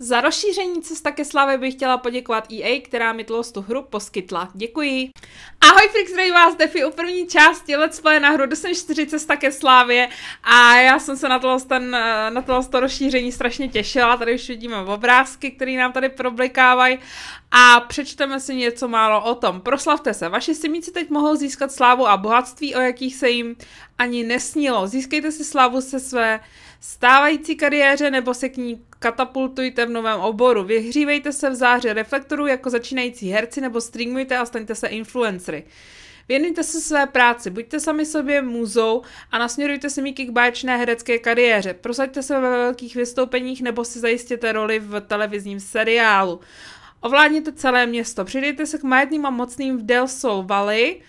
Za rozšíření cesta ke slávě bych chtěla poděkovat EA, která mi tu hru poskytla. Děkuji. Ahoj Freaks zdraví vás defi u první části Let's Play na hru Dosen 4 cesta ke slávě a já jsem se na to, ten, na to, to rozšíření strašně těšila. Tady už vidíme obrázky, které nám tady problikávají a přečteme si něco málo o tom. Proslavte se, vaši simíci teď mohou získat slávu a bohatství, o jakých se jim ani nesnilo. Získejte si slávu se své stávající kariéře nebo se k ní katapultujte v novém oboru. Vyhřívejte se v záři reflektorů jako začínající herci nebo streamujte a staňte se influencery. Věnujte se své práci, buďte sami sobě muzou a nasměrujte se míky k báječné herecké kariéře. Prosaďte se ve velkých vystoupeních nebo si zajistěte roli v televizním seriálu. Ovládněte celé město, přidejte se k majetným a mocným v Del Sol Valley,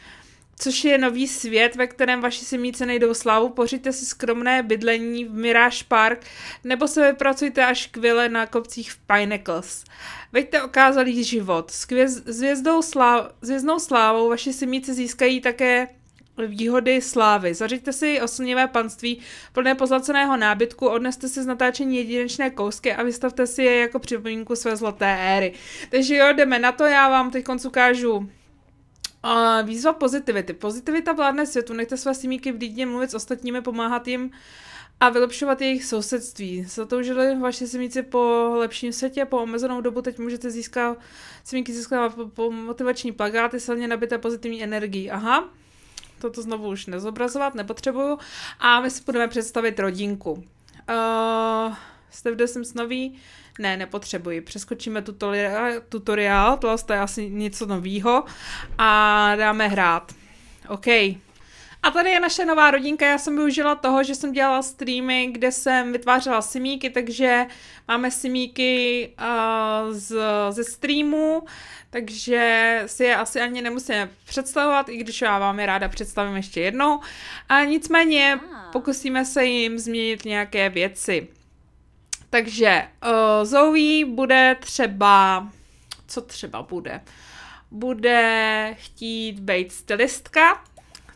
což je nový svět, ve kterém vaši semíce nejdou slávu, pořiďte si skromné bydlení v Mirage Park nebo se vypracujte až k vile na kopcích v Pinacles. Veďte okázalý život. S, kvěz- sláv- s slávou vaši semíce získají také výhody slávy. Zařiďte si oslnivé panství plné pozlaceného nábytku, odneste si z natáčení jedinečné kousky a vystavte si je jako připomínku své zlaté éry. Takže jo, jdeme na to, já vám teď ukážu a výzva pozitivity. Pozitivita vládne světu, nechte své simíky v lidně mluvit s ostatními, pomáhat jim a vylepšovat jejich sousedství. Zatoužili vaše simíci po lepším světě, po omezenou dobu teď můžete získat, simíky získávat po, po motivační plagáty silně nabité pozitivní energií. Aha, toto znovu už nezobrazovat, nepotřebuju. A my si budeme představit rodinku. Uh, jste v Sims nový, ne, nepotřebuji. Přeskočíme tutoriál, tutoriál tohle je asi něco novýho a dáme hrát. OK. A tady je naše nová rodinka. Já jsem využila toho, že jsem dělala streamy, kde jsem vytvářela simíky, takže máme simíky uh, z, ze streamu, takže si je asi ani nemusíme představovat, i když já vám je ráda představím ještě jednou. A nicméně ah. pokusíme se jim změnit nějaké věci. Takže uh, Zoe bude třeba, co třeba bude? Bude chtít být stylistka,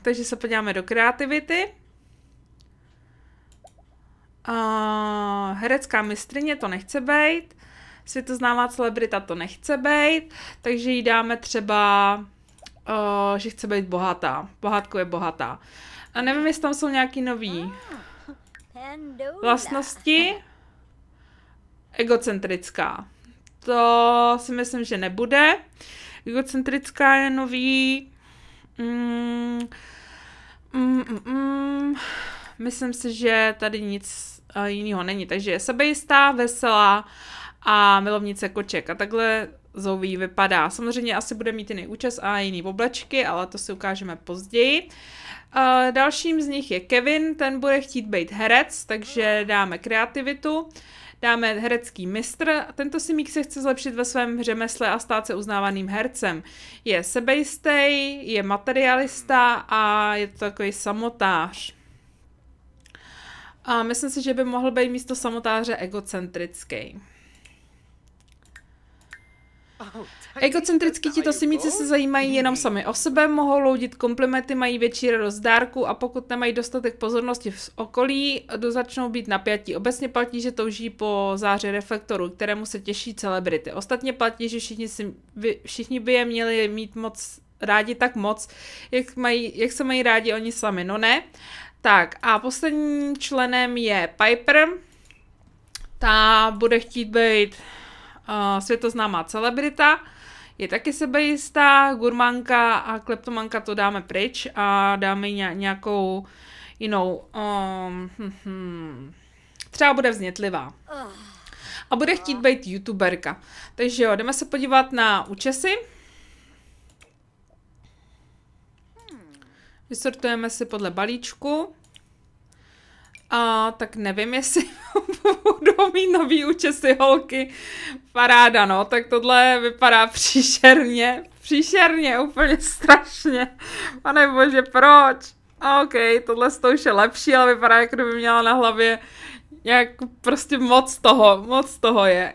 takže se podíváme do kreativity. Uh, herecká mistrině to nechce být, světoznámá celebrita to nechce být, takže jí dáme třeba, uh, že chce být bohatá. Bohatko je bohatá. A nevím, jestli tam jsou nějaký nový ah, vlastnosti egocentrická. To si myslím, že nebude. Egocentrická je nový. Mm, mm, mm, mm myslím si, že tady nic eh, jiného není. Takže je sebejistá, veselá a milovnice koček. A takhle Zoví vypadá. Samozřejmě asi bude mít jiný účes a jiný oblečky, ale to si ukážeme později. Uh, dalším z nich je Kevin, ten bude chtít být herec, takže dáme kreativitu. Dáme herecký mistr, tento si se chce zlepšit ve svém řemesle a stát se uznávaným hercem. Je sebejistý, je materialista a je to takový samotář. A myslím si, že by mohl být místo samotáře egocentrický. Oh, Egocentricky tito simíci se zajímají jenom sami o sebe, mohou loudit komplimenty, mají větší radost dárku a pokud nemají dostatek pozornosti v okolí, začnou být napjatí. Obecně platí, že touží po záři reflektoru, kterému se těší celebrity. Ostatně platí, že všichni, si, všichni by je měli mít moc rádi tak moc, jak, mají, jak se mají rádi oni sami. No ne. Tak a posledním členem je Piper. Ta bude chtít být světoznámá celebrita, je taky sebejistá, gurmanka a kleptomanka to dáme pryč a dáme nějakou jinou. Um, hm, hm, třeba bude vznětlivá. A bude chtít být youtuberka. Takže jo, jdeme se podívat na účesy. Vysortujeme si podle balíčku. A tak nevím, jestli budou mít nový účesy holky. Paráda, no. Tak tohle vypadá příšerně. Příšerně, úplně strašně. Pane bože, proč? A OK, tohle toho už je lepší, ale vypadá, jako kdyby měla na hlavě nějak prostě moc toho, moc toho je.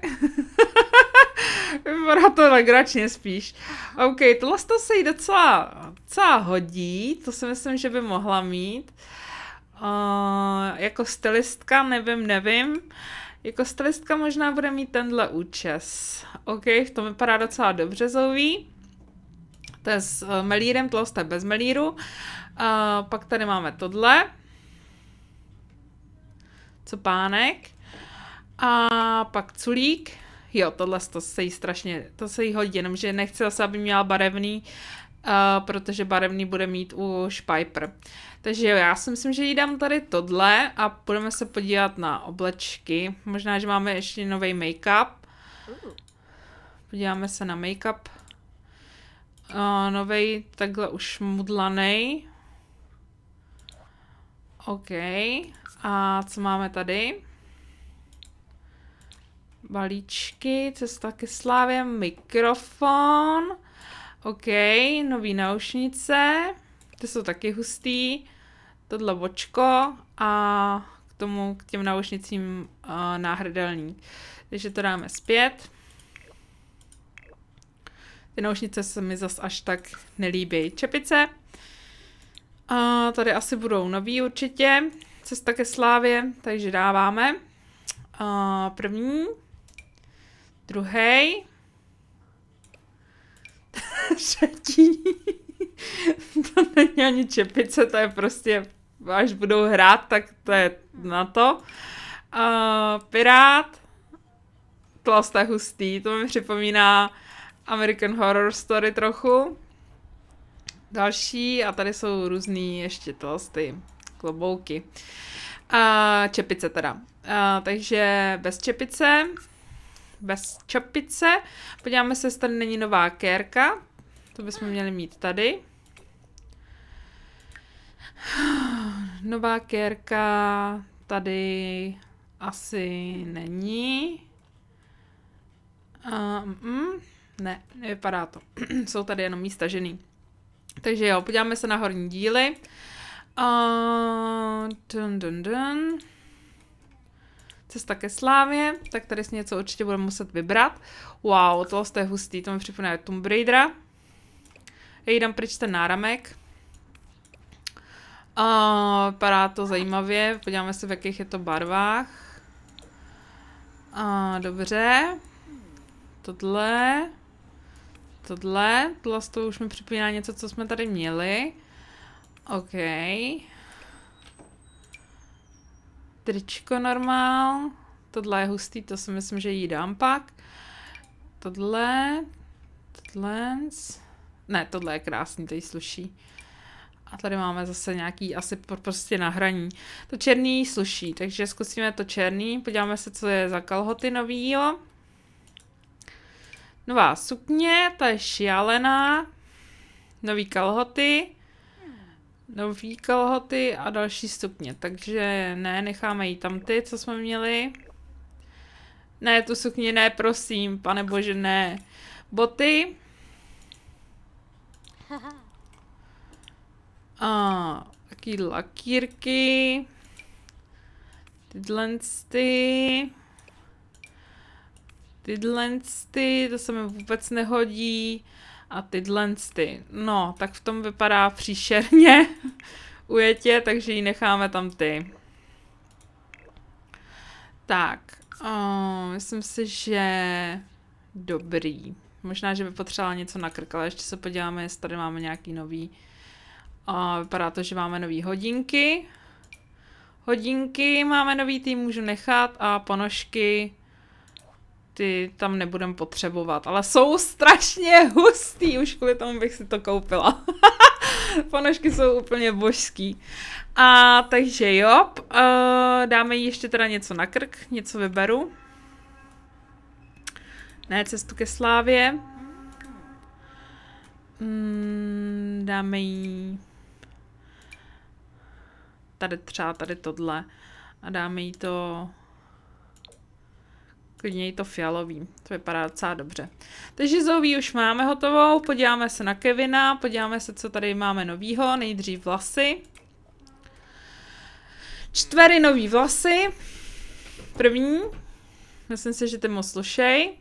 Vypadá to legračně spíš. OK, tohle toho se jí docela, docela hodí, to si myslím, že by mohla mít. Uh, Uh, jako stylistka, nevím, nevím. Jako stylistka možná bude mít tenhle účes. OK, v tom vypadá docela Zoví. To je s eh, melírem, tohle je bez melíru. Uh, pak tady máme tohle. Co pánek. A pak culík. Jo, tohle to se jí strašně, to se jí hodí, jenomže nechci zase, aby měla barevný uh, protože barevný bude mít už Piper. Takže jo, já si myslím, že jí dám tady tohle a budeme se podívat na oblečky. Možná, že máme ještě nový make-up. Podíváme se na make-up. Uh, novej, takhle už mudlanej. OK. A co máme tady? Balíčky, cesta ke slávě, mikrofon. OK, nový náušnice, ty jsou taky hustý, tohle bočko a k tomu, k těm náušnicím uh, náhrdelník. Takže to dáme zpět. Ty náušnice se mi zas až tak nelíbí. Čepice. A tady asi budou nový určitě. Cesta ke slávě, takže dáváme. A první. Druhý třetí. to není ani čepice, to je prostě, až budou hrát, tak to je na to. Uh, Pirát, tlasta hustý, to mi připomíná American Horror Story trochu. Další, a tady jsou různý ještě tlasty, klobouky. A čepice teda. Uh, takže bez čepice, bez čepice. Podíváme se, jestli tady není nová kérka. To bychom měli mít tady. Nová kérka tady asi není. Um, mm, ne, nevypadá to. Jsou tady jenom místa žený. Takže jo, podíváme se na horní díly. Uh, dun, dun, dun. Cesta ke slávě, tak tady si něco určitě budeme muset vybrat. Wow, tohle je hustý, to mi připomíná Tomb Raidera. Já jí dám pryč ten náramek. A vypadá to zajímavě, podíváme se, v jakých je to barvách. A dobře. Tohle. Tohle. Tohle to už mi připomíná něco, co jsme tady měli. OK. Tričko normál. Tohle je hustý, to si myslím, že jí dám pak. Tohle. Tohle. Ne, tohle je krásný, tady sluší. A tady máme zase nějaký asi prostě na hraní. To černý sluší, takže zkusíme to černý, podíváme se, co je za kalhoty novýho. Nová sukně, ta je šialená. Nový kalhoty. Nový kalhoty a další sukně, takže ne, necháme jí tam ty, co jsme měli. Ne, tu sukně ne, prosím, pane bože, ne. Boty, a taky lakírky. Tyhle ty. Tyhle ty, to se mi vůbec nehodí. A tyhle ty. No, tak v tom vypadá příšerně ujetě, takže ji necháme tam ty. Tak, o, myslím si, že dobrý. Možná, že by potřebovala něco na krk, ale ještě se podíváme, jestli tady máme nějaký nový. A vypadá to, že máme nový hodinky. Hodinky máme nový ty, můžu nechat a ponožky ty tam nebudem potřebovat, ale jsou strašně hustý, už kvůli tomu bych si to koupila. Ponožky jsou úplně božský. A takže jo, eh, dáme jí ještě teda něco na krk, něco vyberu. Ne, cestu ke slávě. Mm, dáme jí tady třeba tady tohle a dáme jí to klidně jí to fialový. To vypadá docela dobře. Takže zoví už máme hotovou, podíváme se na Kevina, podíváme se, co tady máme novýho, nejdřív vlasy. Čtvery nový vlasy. První. Myslím si, že ty moc slušej.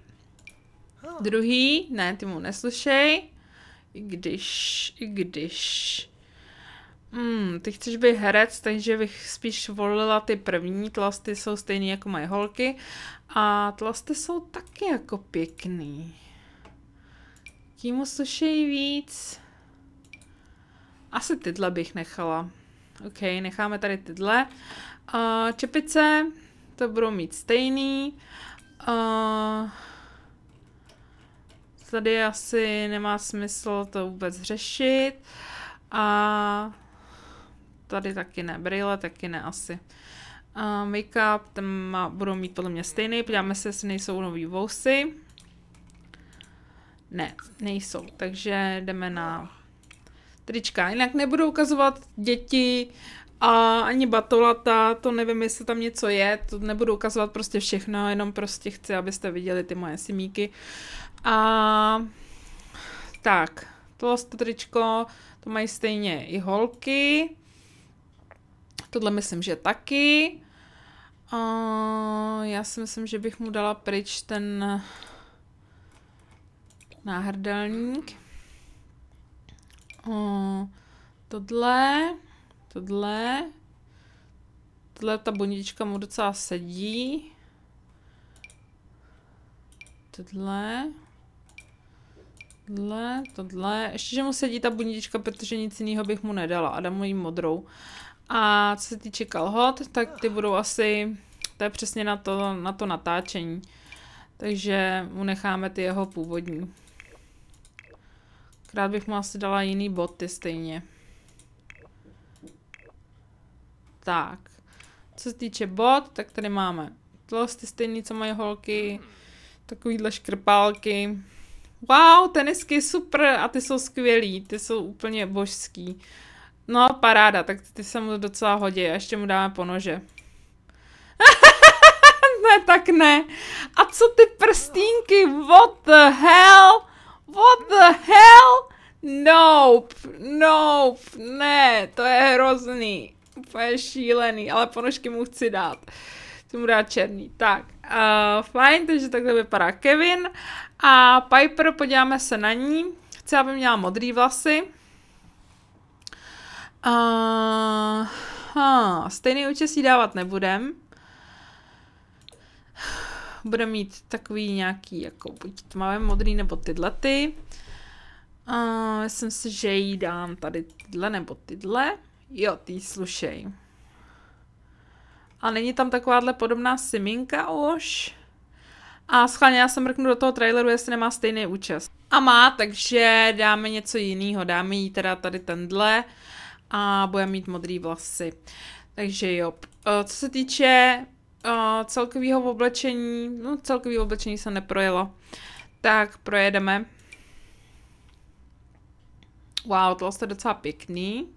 Druhý, ne, ty mu neslušej. I když, i když... Hmm, ty chceš být herec, takže bych spíš volila ty první. Tlasty jsou stejný jako moje holky. A tlasty jsou taky jako pěkný. Tím slušej víc. Asi tyhle bych nechala. OK, necháme tady tyhle. Uh, čepice, to budou mít stejný. Uh, tady asi nemá smysl to vůbec řešit. A tady taky ne, brýle taky ne asi. A make-up, ten má, budou mít podle mě stejný, podíváme se, jestli nejsou nový vousy. Ne, nejsou, takže jdeme na trička. Jinak nebudu ukazovat děti a ani batolata, to nevím, jestli tam něco je, to nebudu ukazovat prostě všechno, jenom prostě chci, abyste viděli ty moje simíky. Uh, a tak, tohle to tričko, to mají stejně i holky. Tohle myslím, že taky. A já si myslím, že bych mu dala pryč ten náhrdelník. A tohle, tohle, tohle ta bundička mu docela sedí. Tohle. Tohle, tohle. Ještě, že mu sedí ta bundička, protože nic jiného bych mu nedala a dám mu jí modrou. A co se týče kalhot, tak ty budou asi, to je přesně na to, na to natáčení. Takže mu necháme ty jeho původní. Krát bych mu asi dala jiný boty stejně. Tak. Co se týče bot, tak tady máme tlousty stejný, co mají holky. Takovýhle škrpálky wow, tenisky, super, a ty jsou skvělý, ty jsou úplně božský. No, paráda, tak ty se mu docela hodí a ještě mu dáme ponože. ne, tak ne. A co ty prstínky, what the hell? What the hell? Nope, nope, ne, to je hrozný. Úplně šílený, ale ponožky mu chci dát. Chci mu dát černý. Tak, uh, fajn, takže takhle vypadá Kevin. A Piper, podíváme se na ní. Chci, aby měla modrý vlasy. Uh, ha, stejný účes jí dávat nebudem. Bude mít takový nějaký, jako buď tmavě modrý, nebo tyhle ty. Uh, myslím si, že jí dám tady tyhle, nebo tyhle. Jo, ty slušej. A není tam takováhle podobná siminka už? A schválně já se mrknu do toho traileru, jestli nemá stejný účast. A má, takže dáme něco jiného. Dáme jí teda tady tenhle a bude mít modrý vlasy. Takže jo. Eh, co se týče eh, celkového oblečení, no celkový oblečení se neprojelo. Tak projedeme. Wow, tohle je docela pěkný.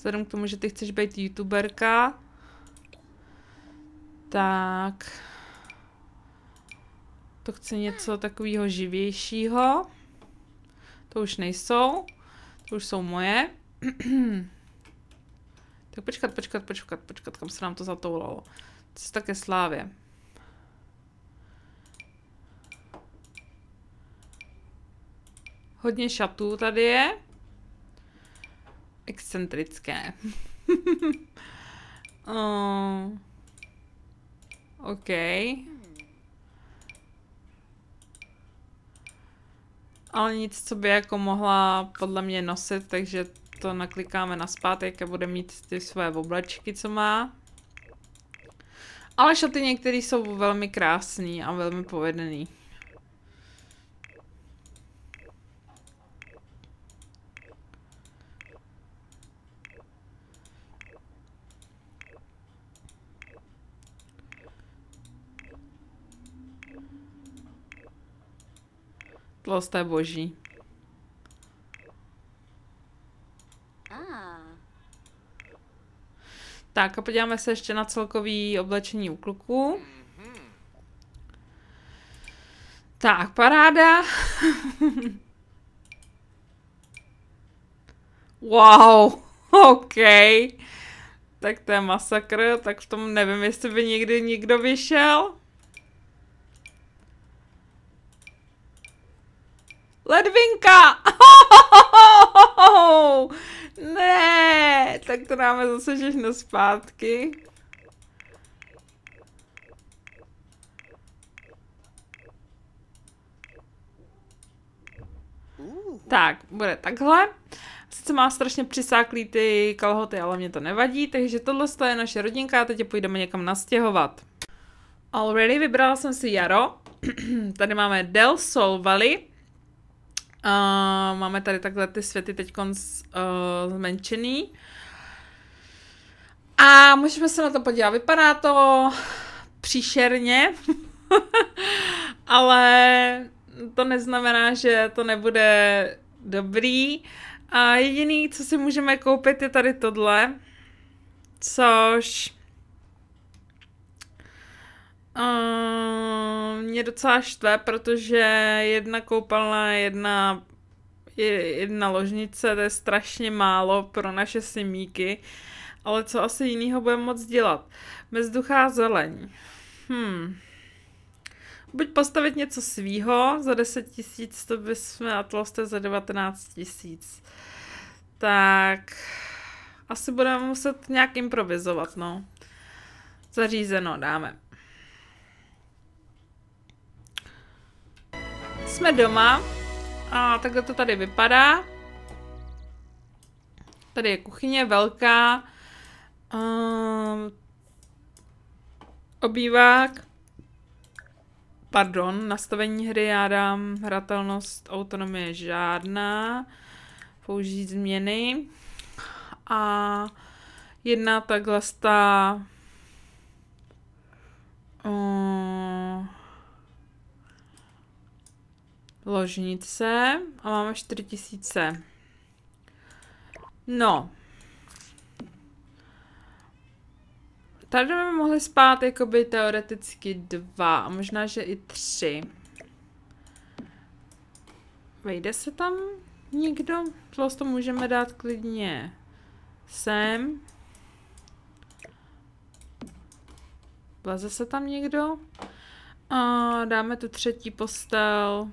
Vzhledem k tomu, že ty chceš být youtuberka. Tak. To chce něco takového živějšího. To už nejsou. To už jsou moje. tak počkat, počkat, počkat, počkat, kam se nám to zatoulalo. je také slávě. Hodně šatů tady je excentrické. oh. OK. Ale nic, co by jako mohla podle mě nosit, takže to naklikáme na zpátek a bude mít ty své oblečky, co má. Ale šaty některé jsou velmi krásné a velmi povedené. Svetlost je boží. Ah. Tak a podíváme se ještě na celkový oblečení u kluků. Mhm. Tak, paráda. wow, OK. Tak to je masakr, tak v tom nevím, jestli by někdy někdo vyšel. Ledvinka! Ne, tak to dáme zase všechno zpátky. Tak, bude takhle. Sice má strašně přisáklý ty kalhoty, ale mě to nevadí, takže tohle je naše rodinka a teď je půjdeme někam nastěhovat. Already vybrala jsem si jaro. Tady máme Del Sol Valley Uh, máme tady takhle ty světy teď uh, zmenšený. A můžeme se na to podívat. Vypadá to příšerně, ale to neznamená, že to nebude dobrý. A jediný, co si můžeme koupit, je tady tohle, což Uh, mě docela štve, protože jedna koupelna, jedna, jedna ložnice, to je strašně málo pro naše simíky. Ale co asi jiného budeme moc dělat? Bezduchá zeleň. Hmm. Buď postavit něco svýho, za 10 tisíc to bychom atloste za 19 tisíc. Tak asi budeme muset nějak improvizovat, no. Zařízeno dáme. Jsme doma. A takhle to tady vypadá. Tady je kuchyně velká. Um, obývák. Pardon, nastavení hry já dám hratelnost, autonomie žádná. Použít změny. A jedna takhle stá... Um, ložnice a máme 4000. No. Tady by mohli spát jakoby teoreticky dva, a možná, že i tři. Vejde se tam někdo? Tlos to můžeme dát klidně sem. Vleze se tam někdo? A dáme tu třetí postel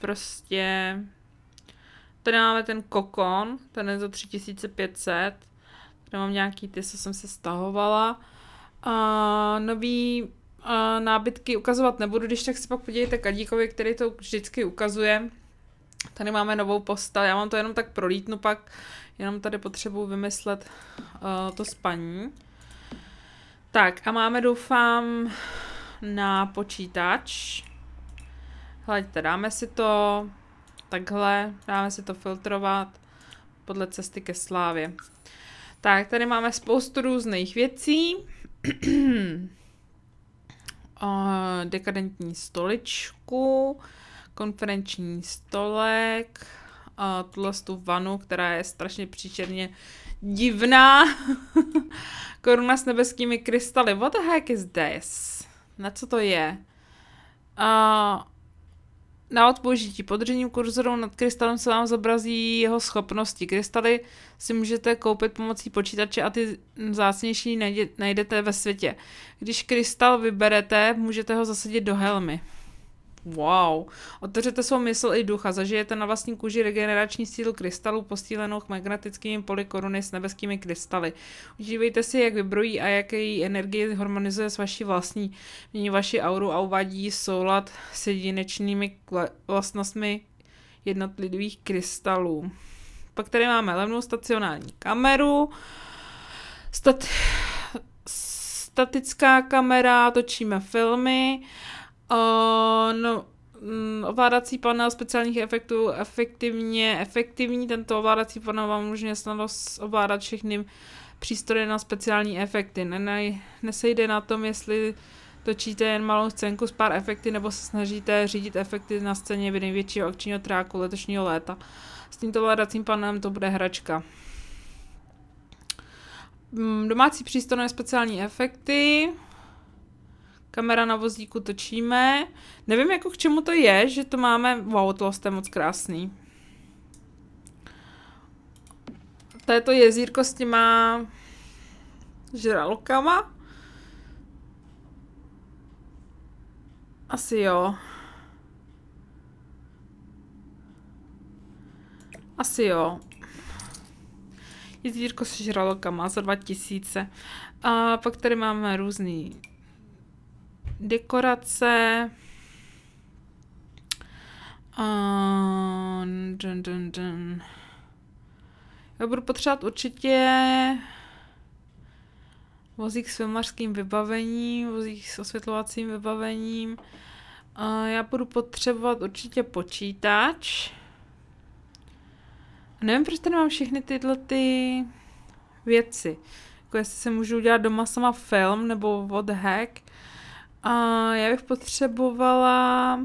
prostě tady máme ten kokon, ten je za 3500, tady mám nějaký ty, co jsem se stahovala. A nový a nábytky ukazovat nebudu, když tak si pak podívejte Kadíkovi, který to vždycky ukazuje. Tady máme novou postel, já mám to jenom tak prolítnu pak, jenom tady potřebuji vymyslet uh, to spaní. Tak a máme doufám na počítač. Hleďte, dáme si to takhle, dáme si to filtrovat podle cesty ke slávě. Tak, tady máme spoustu různých věcí. dekadentní stoličku, konferenční stolek, tuhle tu vanu, která je strašně příčerně divná. Koruna s nebeskými krystaly. What the heck is this? Na co to je? Uh, na odpožití podržením kurzoru nad krystalem se vám zobrazí jeho schopnosti. Krystaly si můžete koupit pomocí počítače a ty zácnější najdete ve světě. Když krystal vyberete, můžete ho zasadit do helmy. Wow. Otevřete svou mysl i ducha, zažijete na vlastní kůži regenerační sílu krystalů posílenou magnetickými poli koruny s nebeskými krystaly. Užívejte si, jak vybrojí a jaké její energie harmonizuje s vaší vlastní. Mění vaši auru a uvádí soulad s jedinečnými vlastnostmi jednotlivých krystalů. Pak tady máme levnou stacionální kameru, stat- statická kamera, točíme filmy, No mm, ovládací panel speciálních efektů efektivně efektivní. Tento ovládací panel vám umožňuje snadno ovládat všechny přístroje na speciální efekty. Nenaj, nesejde na tom, jestli točíte jen malou scénku s pár efekty nebo se snažíte řídit efekty na scéně v největšího akčního tráku letošního léta. S tímto ovládacím panelem to bude hračka. Mm, domácí přístroj speciální efekty. Kamera na vozíku točíme. Nevím, jako k čemu to je, že to máme... Wow, tohle je moc krásný. To je to jezírko s těma žralokama. Asi jo. Asi jo. Jezírko s žralokama za 2000. A pak tady máme různý dekorace. Uh, dun, dun, dun. Já budu potřebovat určitě vozík s filmařským vybavením, vozík s osvětlovacím vybavením. Uh, já budu potřebovat určitě počítač. A nevím, proč tady mám všechny tyhle ty věci. Jako jestli si můžu udělat doma sama film, nebo od hack. Uh, a já bych potřebovala...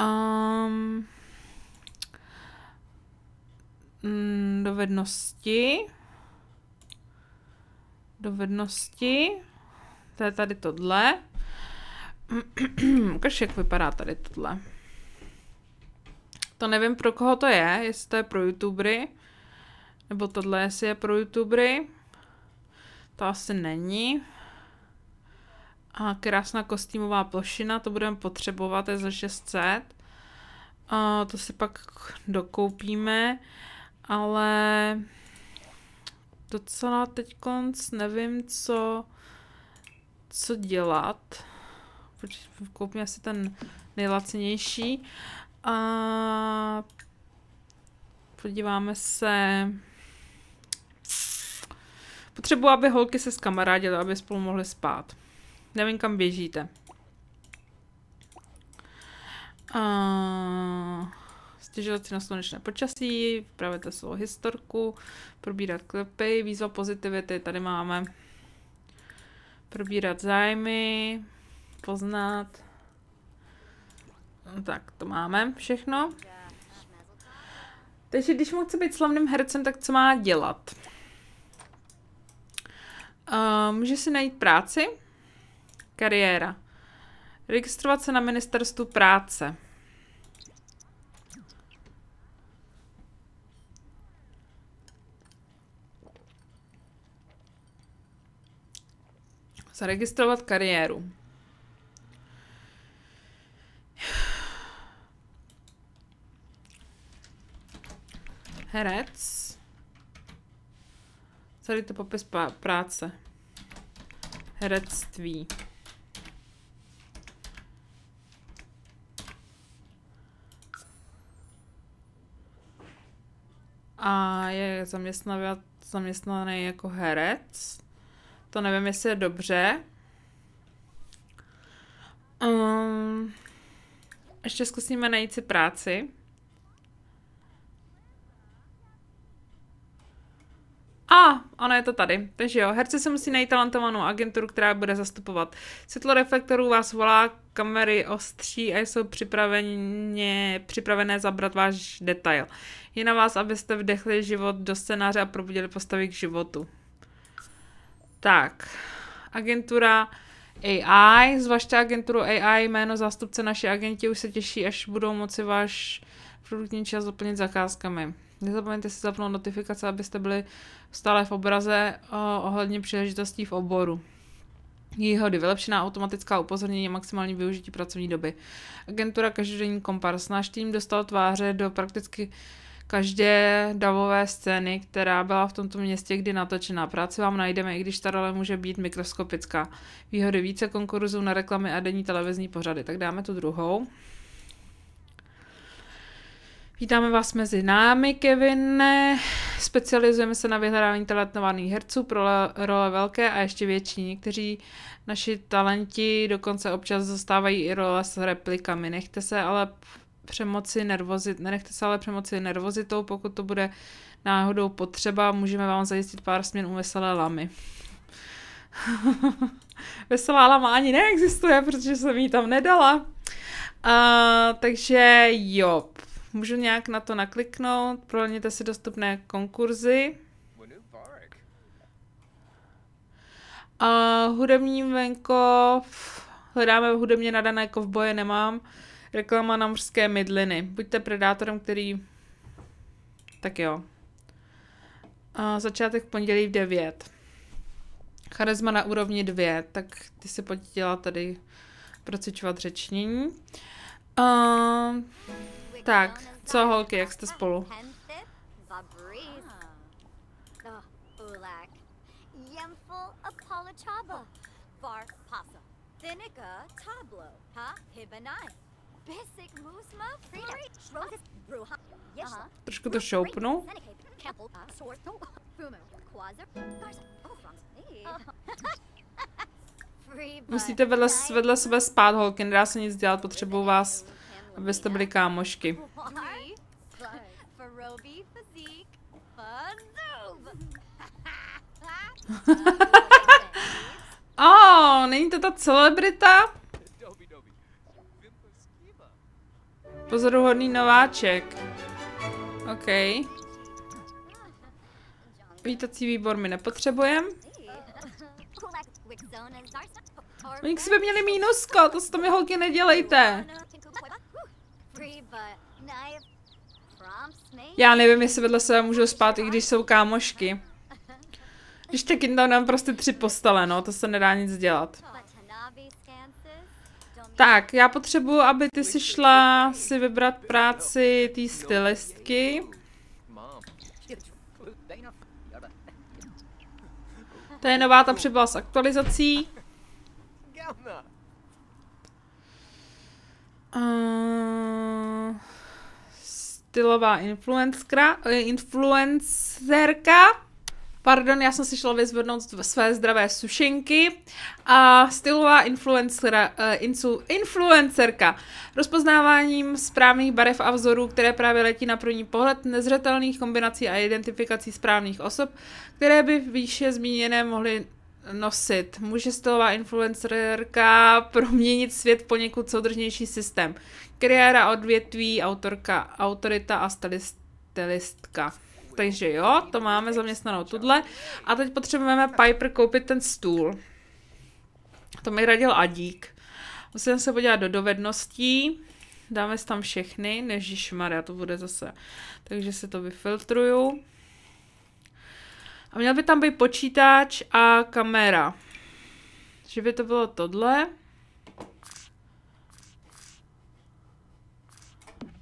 Um, mm, dovednosti. Dovednosti. To je tady tohle. Ukaž, jak vypadá tady tohle. To nevím, pro koho to je, jestli to je pro youtubery, nebo tohle, jestli je pro youtubery. To asi není. A krásná kostýmová plošina, to budeme potřebovat, je za 600. A to si pak dokoupíme, ale docela teď konc nevím, co, co dělat. Koupím asi ten nejlacnější. A podíváme se... Potřebuji, aby holky se zkamarádily, aby spolu mohly spát. Nevím, kam běžíte. Uh, stěžovat si na slunečné počasí, vpravete svou historku, probírat klipy, výzva pozitivity, tady máme probírat zájmy, poznat. No, tak, to máme všechno. Takže když mu chce být slavným hercem, tak co má dělat? Uh, může si najít práci, Kariéra. Registrovat se na ministerstvu práce. Zaregistrovat kariéru. Herec. Celý to popis práce. Herectví. a je zaměstnaný jako herec. To nevím, jestli je dobře. Um, ještě zkusíme najít si práci. A, ono je to tady. Takže jo, herci se musí najít talentovanou agenturu, která bude zastupovat. Světlo reflektorů vás volá, kamery ostří a jsou připraveně, připravené zabrat váš detail. Je na vás, abyste vdechli život do scénáře a probudili postavy k životu. Tak, agentura AI, zvažte agenturu AI, jméno zástupce naší agenti už se těší, až budou moci váš produktní čas doplnit zakázkami. Nezapomeňte si zapnout notifikace, abyste byli stále v obraze o, eh, ohledně příležitostí v oboru. Výhody, vylepšená automatická upozornění a maximální využití pracovní doby. Agentura každodenní kompars. Náš tým dostal tváře do prakticky každé davové scény, která byla v tomto městě kdy natočena. Práci vám najdeme, i když ta role může být mikroskopická. Výhody více konkurzů na reklamy a denní televizní pořady. Tak dáme tu druhou. Vítáme vás mezi námi, Kevin. Specializujeme se na vyhledávání talentovaných herců pro role velké a ještě větší. Někteří naši talenti dokonce občas zastávají i role s replikami. Nechte se ale přemoci nervozit, nenechte se ale přemoci nervozitou, pokud to bude náhodou potřeba, můžeme vám zajistit pár směn u veselé lamy. Veselá lama ani neexistuje, protože jsem ji tam nedala. Uh, takže jo, Můžu nějak na to nakliknout, prolněte si dostupné konkurzy. A hudební venkov, hledáme hudebně nadané kovboje, nemám. Reklama na mořské mydliny. Buďte predátorem, který... Tak jo. A začátek pondělí v 9. Charisma na úrovni 2, tak ty si pojď dělat tady procičovat řečnění. Uh, tak, co holky, jak jste spolu? Trošku to šoupnu. Musíte vedle, vedle sebe spát, holky, nedá se nic dělat, potřebuju vás abyste byli kámošky. oh, není to ta celebrita? Pozoruhodný nováček. OK. Vítací výbor mi nepotřebujem. Oni k sebe měli mínusko, to s tomi holky nedělejte. Já nevím, jestli vedle sebe můžou spát, i když jsou kámošky. Když tak jim tam nám prostě tři postele, no, to se nedá nic dělat. Tak, já potřebuju, aby ty si šla si vybrat práci té stylistky. To je nová, ta přibyla s aktualizací. stylová eh, influencerka. Pardon, já jsem si šla vyzvednout své zdravé sušenky. A stylová influencera, eh, influencerka. Rozpoznáváním správných barev a vzorů, které právě letí na první pohled, nezřetelných kombinací a identifikací správných osob, které by výše zmíněné mohly nosit. Může stylová influencerka proměnit svět poněkud soudržnější systém. Kariéra odvětví, autorka, autorita a stylistka. Takže jo, to máme zaměstnanou tudle. A teď potřebujeme Piper koupit ten stůl. To mi radil Adík. Musím se podívat do dovedností. Dáme si tam všechny, než Maria, to bude zase. Takže si to vyfiltruju. A měl by tam být počítač a kamera. Že by to bylo tohle.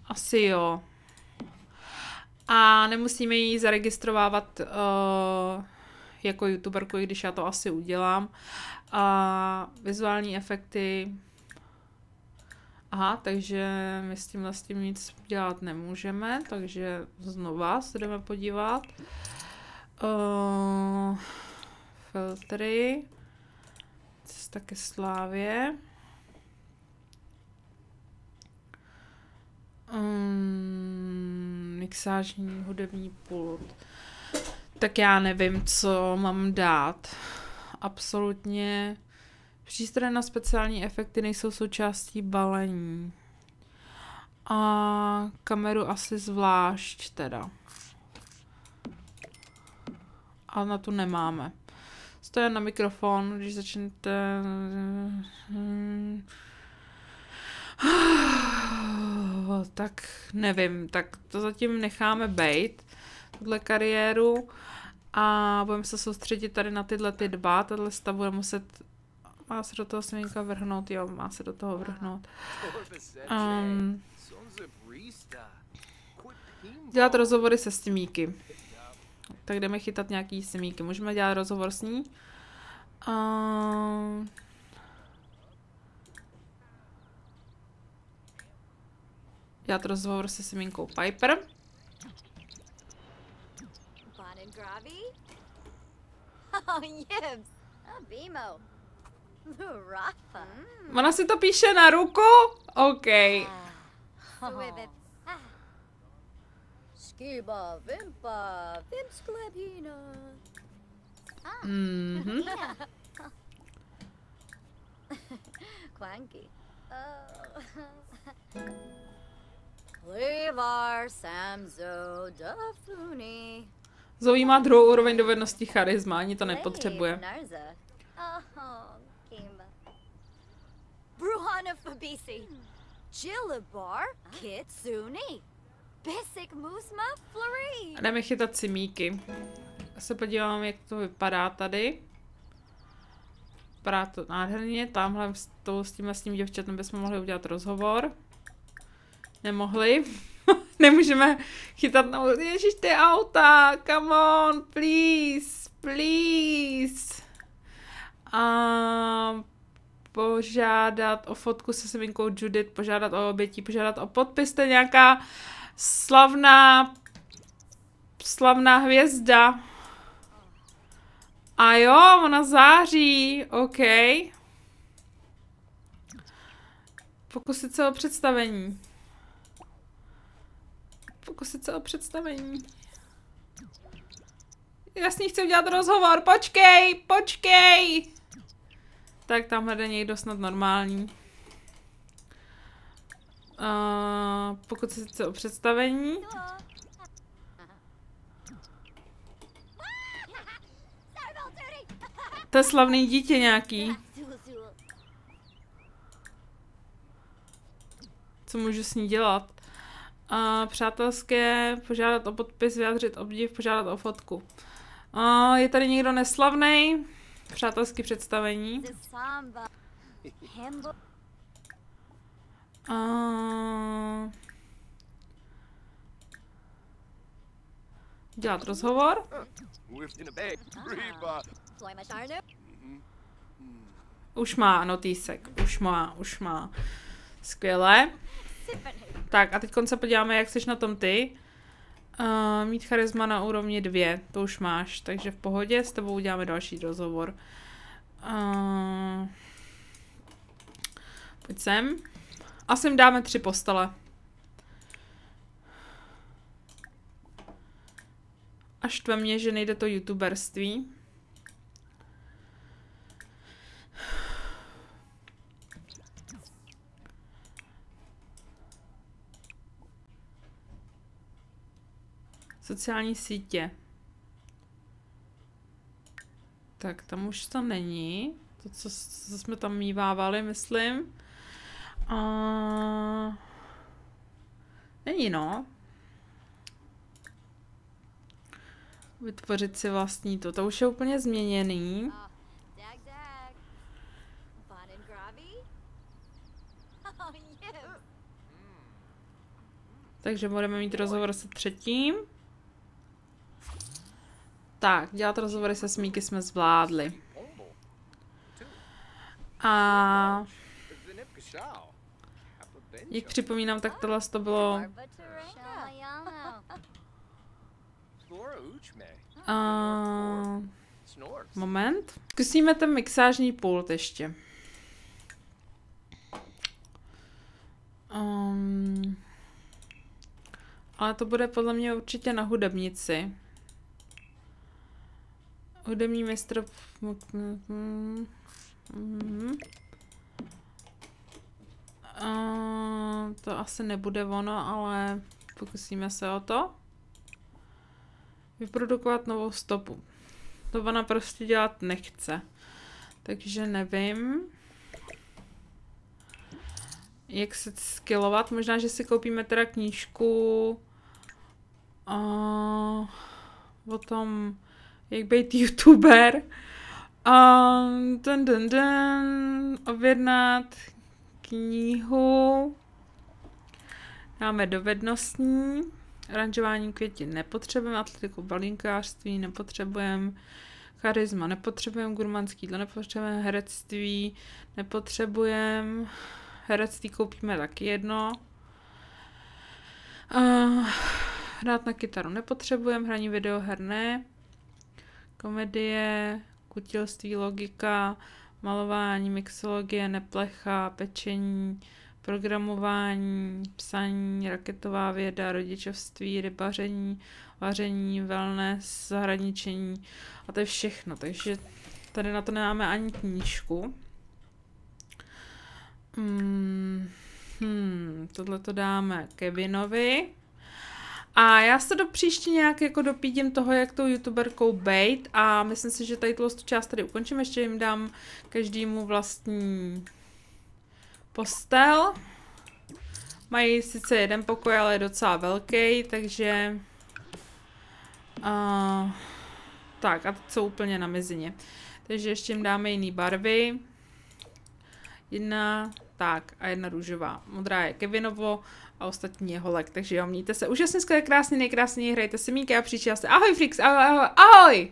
Asi jo. A nemusíme ji zaregistrovávat uh, jako youtuberku, i když já to asi udělám. A uh, vizuální efekty. Aha, takže my s tím vlastně nic dělat nemůžeme, takže znova se jdeme podívat. Uh, Eh, filtry. Cesta ke slávě. Um, mixážní hudební pult. Tak já nevím, co mám dát. Absolutně. Přístroje na speciální efekty nejsou součástí balení. A kameru asi zvlášť teda a na tu nemáme. Stojí na mikrofon, když začnete... Tak nevím, tak to zatím necháme bejt, tuhle kariéru a budeme se soustředit tady na tyhle ty dva, tato stav bude muset má se do toho směnka vrhnout, jo, má se do toho vrhnout. Um, dělat rozhovory se stmíky tak jdeme chytat nějaký semíky. Můžeme dělat rozhovor s ní. A... Dělat rozhovor se semínkou Piper. Oh, Ona si to píše na ruku? OK. Ah. Kiba, Vimpa, Vimsklebina. Ah, mm-hmm. Levar, oh. Samzo, Dafuni. Zoe má druhou úroveň dovednosti charisma, ani to nepotřebuje. Bruhana Fabisi, hmm. Jillabar, Kitsuni. Basic Musma Flurry. Jdeme chytat Já se podívám, jak to vypadá tady. Vypadá to nádherně. Tamhle s, to, s tímhle s tím děvčatem bychom mohli udělat rozhovor. Nemohli. Nemůžeme chytat na... Ježíš, ty auta! Come on, please! Please! A požádat o fotku se seminkou Judith, požádat o obětí, požádat o podpis, to je nějaká Slavná... Slavná hvězda. A jo, ona září, OK. Pokusit se o představení. Pokusit se o představení. Jasně, chci udělat rozhovor, počkej, počkej! Tak tamhle je někdo snad normální. Uh pokud se chce o představení. To je slavný dítě nějaký. Co můžu s ní dělat? A přátelské, požádat o podpis, vyjádřit obdiv, požádat o fotku. A je tady někdo neslavný? Přátelské představení. Uh, dělat rozhovor. Už má, ano, Už má, už má. Skvěle. Tak a teď se podíváme, jak jsi na tom ty. Uh, mít charisma na úrovni dvě, to už máš, takže v pohodě, s tebou uděláme další rozhovor. Uh, pojď sem. A sem dáme tři postele. Až štve mě, že nejde to youtuberství. Sociální sítě. Tak, tam už to není. To, co, co jsme tam mívávali, myslím. A... není, no. Vytvořit si vlastní to. To už je úplně změněný. Takže budeme mít rozhovor se třetím. Tak, dělat rozhovory se smíky jsme zvládli. A... Jak připomínám, tak tohle to bylo... Uh, moment. Zkusíme ten mixážní pult ještě. Um, ale to bude podle mě určitě na hudebnici. Hudební mistr... Mm-hmm to asi nebude ono, ale pokusíme se o to. Vyprodukovat novou stopu. To ona prostě dělat nechce. Takže nevím. Jak se skillovat? Možná, že si koupíme teda knížku uh, o tom, jak být youtuber. Um, uh, dun, dun, objednat knihu. Máme dovednostní. Aranžování květin nepotřebujeme, atletiku balinkářství nepotřebujeme, charisma nepotřebujeme, gurmanský jídlo nepotřebujeme, herectví nepotřebujeme, herectví koupíme taky jedno. Uh, hrát na kytaru nepotřebujeme, hraní videoher ne, komedie, kutilství, logika, malování, mixologie, neplecha, pečení, programování, psaní, raketová věda, rodičovství, rybaření, vaření, wellness, zahraničení a to je všechno. Takže tady na to nemáme ani knížku. Hmm, hmm, tohle to dáme Kevinovi. A já se do příště nějak jako dopídím toho, jak tou youtuberkou bejt a myslím si, že tady tu část tady ukončím, ještě jim dám každému vlastní postel. Mají sice jeden pokoj, ale je docela velký, takže... Uh, tak a teď jsou úplně na mezině. Takže ještě jim dáme jiný barvy. Jedna, tak a jedna růžová. Modrá je Kevinovo, a ostatní jeho lek. Takže jo, mějte se úžasně, skvěle, krásně, nejkrásněji, hrajte semínky a příště se. Ahoj, Frix, ahoj, ahoj, ahoj!